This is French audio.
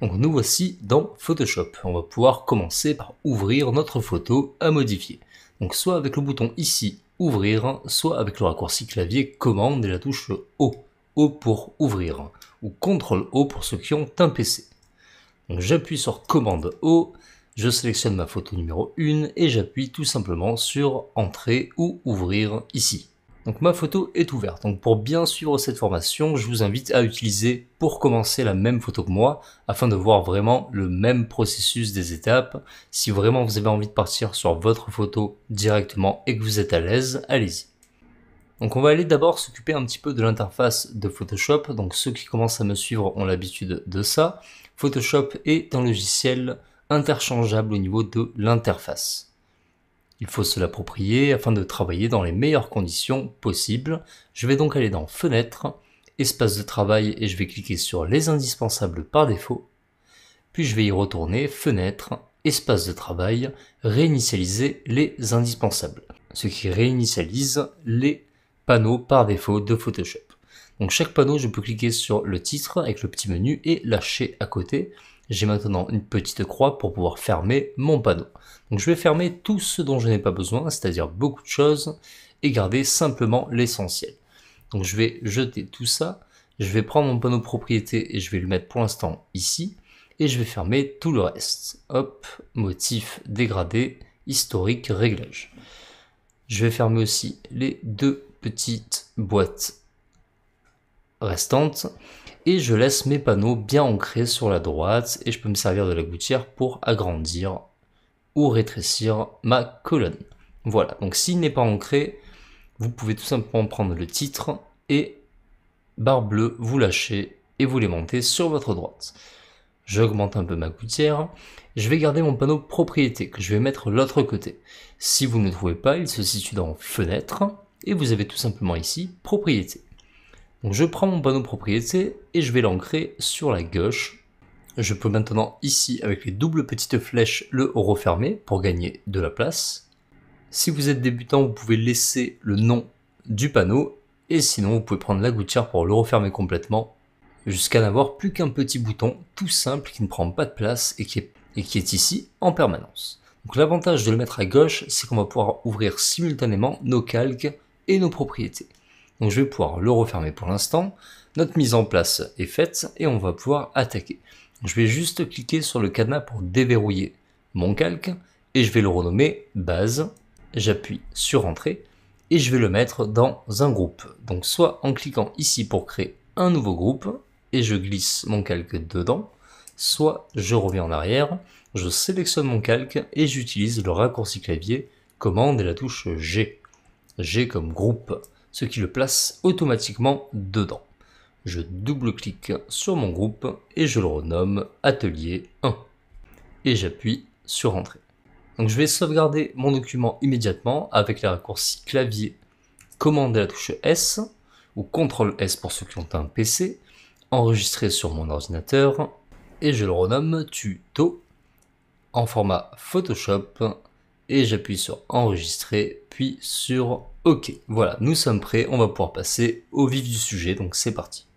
Donc nous voici dans Photoshop. On va pouvoir commencer par ouvrir notre photo à modifier. Donc soit avec le bouton ici ouvrir, soit avec le raccourci clavier commande et la touche O. O pour ouvrir ou CTRL O pour ceux qui ont un PC. Donc j'appuie sur commande O, je sélectionne ma photo numéro 1 et j'appuie tout simplement sur entrer ou ouvrir ici. Donc ma photo est ouverte. Donc pour bien suivre cette formation, je vous invite à utiliser pour commencer la même photo que moi afin de voir vraiment le même processus des étapes. Si vraiment vous avez envie de partir sur votre photo directement et que vous êtes à l'aise, allez-y. Donc on va aller d'abord s'occuper un petit peu de l'interface de Photoshop. Donc ceux qui commencent à me suivre ont l'habitude de ça. Photoshop est un logiciel interchangeable au niveau de l'interface. Il faut se l'approprier afin de travailler dans les meilleures conditions possibles. Je vais donc aller dans Fenêtre, Espace de travail et je vais cliquer sur Les indispensables par défaut. Puis je vais y retourner Fenêtre, Espace de travail, réinitialiser les indispensables. Ce qui réinitialise les panneaux par défaut de Photoshop. Donc chaque panneau, je peux cliquer sur le titre avec le petit menu et lâcher à côté. J'ai maintenant une petite croix pour pouvoir fermer mon panneau. Donc je vais fermer tout ce dont je n'ai pas besoin, c'est-à-dire beaucoup de choses, et garder simplement l'essentiel. Donc je vais jeter tout ça, je vais prendre mon panneau propriété et je vais le mettre pour l'instant ici, et je vais fermer tout le reste. Hop, motif dégradé, historique, réglage. Je vais fermer aussi les deux petites boîtes restantes et je laisse mes panneaux bien ancrés sur la droite et je peux me servir de la gouttière pour agrandir ou rétrécir ma colonne. Voilà, donc s'il n'est pas ancré, vous pouvez tout simplement prendre le titre et barre bleue, vous lâchez et vous les montez sur votre droite. J'augmente un peu ma gouttière. Je vais garder mon panneau propriété que je vais mettre l'autre côté. Si vous ne le trouvez pas, il se situe dans fenêtre et vous avez tout simplement ici propriété je prends mon panneau propriété et je vais l'ancrer sur la gauche. Je peux maintenant ici avec les doubles petites flèches le refermer pour gagner de la place. Si vous êtes débutant, vous pouvez laisser le nom du panneau et sinon vous pouvez prendre la gouttière pour le refermer complètement jusqu'à n'avoir plus qu'un petit bouton tout simple qui ne prend pas de place et qui est, ici en permanence. l'avantage de le mettre à gauche, c'est qu'on va pouvoir ouvrir simultanément nos calques et nos propriétés. Donc je vais pouvoir le refermer pour l'instant. Notre mise en place est faite et on va pouvoir attaquer. Je vais juste cliquer sur le cadenas pour déverrouiller mon calque et je vais le renommer base. J'appuie sur entrée et je vais le mettre dans un groupe. Donc soit en cliquant ici pour créer un nouveau groupe et je glisse mon calque dedans, soit je reviens en arrière, je sélectionne mon calque et j'utilise le raccourci clavier commande et la touche G. G comme groupe ce qui le place automatiquement dedans. Je double-clique sur mon groupe et je le renomme Atelier 1. Et j'appuie sur Entrée. Donc je vais sauvegarder mon document immédiatement avec les raccourcis clavier, commande à touche S ou CTRL S pour ceux qui ont un PC, enregistré sur mon ordinateur et je le renomme tuto en format Photoshop et j'appuie sur enregistrer, puis sur OK. Voilà, nous sommes prêts, on va pouvoir passer au vif du sujet, donc c'est parti.